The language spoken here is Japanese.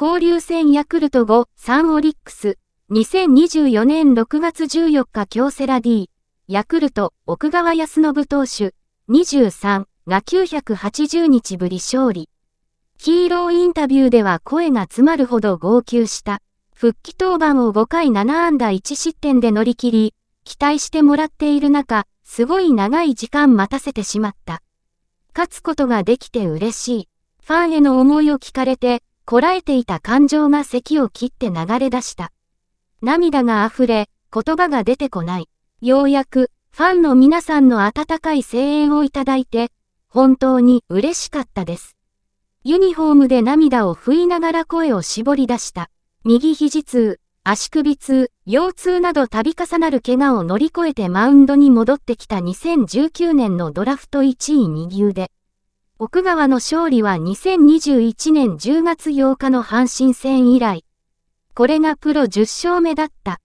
交流戦ヤクルト5、3オリックス、2024年6月14日京セラ D、ヤクルト、奥川康信投手、23が980日ぶり勝利。ヒーローインタビューでは声が詰まるほど号泣した。復帰登板を5回7安打1失点で乗り切り、期待してもらっている中、すごい長い時間待たせてしまった。勝つことができて嬉しい。ファンへの思いを聞かれて、こらえていた感情が咳を切って流れ出した。涙が溢れ、言葉が出てこない。ようやく、ファンの皆さんの温かい声援をいただいて、本当に嬉しかったです。ユニフォームで涙を拭いながら声を絞り出した。右肘痛、足首痛、腰痛など度重なる怪我を乗り越えてマウンドに戻ってきた2019年のドラフト1位右腕。で、奥川の勝利は2021年10月8日の阪神戦以来、これがプロ10勝目だった。